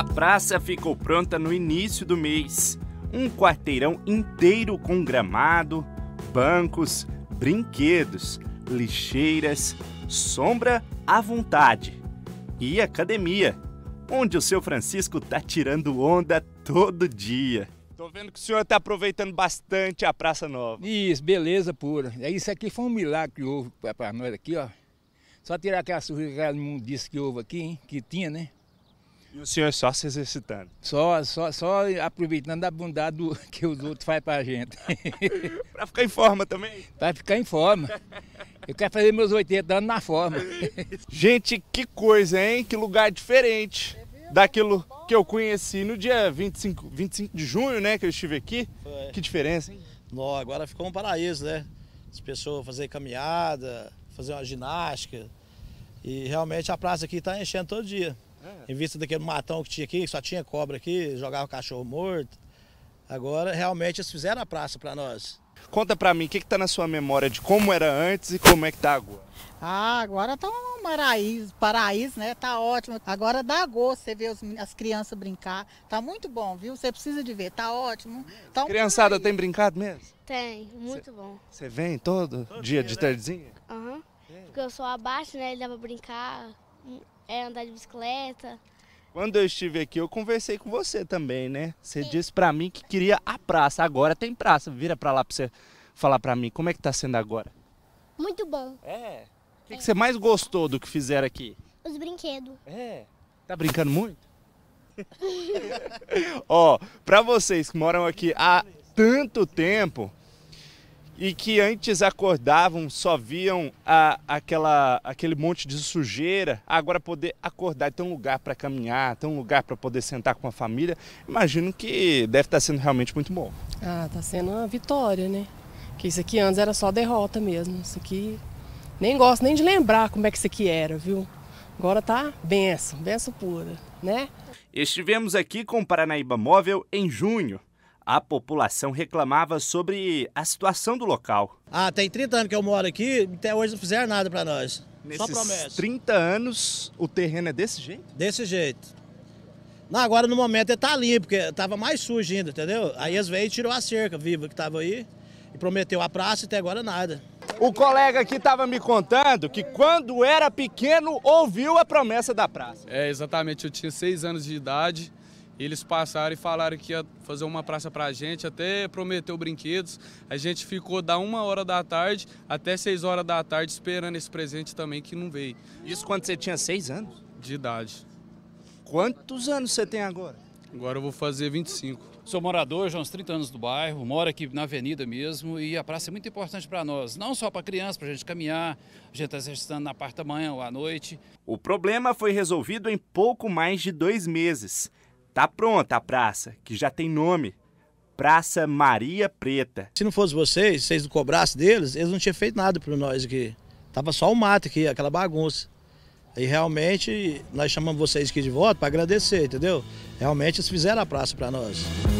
A praça ficou pronta no início do mês. Um quarteirão inteiro com gramado, bancos, brinquedos, lixeiras, sombra à vontade e academia, onde o seu Francisco tá tirando onda todo dia. Tô vendo que o senhor está aproveitando bastante a Praça Nova. Isso, beleza pura. É, isso aqui foi um milagre que houve para nós aqui, ó. Só tirar aquela sujeira, aquela disse que houve aqui, hein, que tinha, né? E o senhor é só se exercitando? Só, só, só aproveitando a bondade do, que os outros fazem pra gente. pra ficar em forma também? Pra ficar em forma. Eu quero fazer meus 80 anos na forma. gente, que coisa, hein? Que lugar diferente daquilo que eu conheci no dia 25, 25 de junho, né? Que eu estive aqui. É. Que diferença, hein? Não, agora ficou um paraíso, né? As pessoas fazer caminhada, fazer uma ginástica. E realmente a praça aqui está enchendo todo dia. Em vista daquele matão que tinha aqui, só tinha cobra aqui, jogava cachorro morto. Agora realmente eles fizeram a praça para nós. Conta para mim, o que está na sua memória de como era antes e como é que tá agora? Ah, agora tá um paraíso, paraíso, né? Tá ótimo. Agora dá gosto você ver os, as crianças brincar. Tá muito bom, viu? Você precisa de ver, tá ótimo. Tá um Criançada paraíso. tem brincado mesmo? Tem, muito cê, bom. Você vem todo, todo dia, dia, de né? tardezinha? Aham. Uhum. Porque eu sou abaixo, né? Ele dá pra brincar. É, andar de bicicleta. Quando eu estive aqui, eu conversei com você também, né? Você Sim. disse para mim que queria a praça. Agora tem praça. Vira para lá para você falar para mim como é que tá sendo agora. Muito bom. É. O que, é. que você mais gostou do que fizeram aqui? Os brinquedos. É. Tá brincando muito? Ó, para vocês que moram aqui há tanto tempo, e que antes acordavam só viam a, aquela, aquele monte de sujeira, agora poder acordar, ter um lugar para caminhar, ter um lugar para poder sentar com a família, imagino que deve estar tá sendo realmente muito bom. Ah, está sendo uma vitória, né? Que isso aqui antes era só derrota mesmo. Isso aqui nem gosto nem de lembrar como é que isso aqui era, viu? Agora tá benção, benção pura, né? Estivemos aqui com o Paranaíba Móvel em junho a população reclamava sobre a situação do local. Ah, tem 30 anos que eu moro aqui, até hoje não fizeram nada para nós. Nesses Só promessa. 30 anos, o terreno é desse jeito? Desse jeito. Não, agora no momento ele tá limpo, porque estava mais sujo ainda, entendeu? Aí eles veio e tirou a cerca viva que tava aí e prometeu a praça e até agora nada. O colega aqui estava me contando que quando era pequeno ouviu a promessa da praça. É, exatamente. Eu tinha seis anos de idade eles passaram e falaram que ia fazer uma praça para a gente, até prometeu brinquedos. A gente ficou da uma hora da tarde até seis horas da tarde esperando esse presente também que não veio. Isso quando você tinha seis anos? De idade. Quantos anos você tem agora? Agora eu vou fazer 25. Sou morador já há uns 30 anos do bairro, moro aqui na avenida mesmo e a praça é muito importante para nós, não só para criança, para a gente caminhar, a gente está exercitando na parte da manhã ou à noite. O problema foi resolvido em pouco mais de dois meses. Tá pronta a praça, que já tem nome. Praça Maria Preta. Se não fosse vocês, vocês não cobrassem deles, eles não tinham feito nada para nós aqui. Tava só o mato aqui, aquela bagunça. E realmente nós chamamos vocês aqui de volta para agradecer, entendeu? Realmente eles fizeram a praça para nós.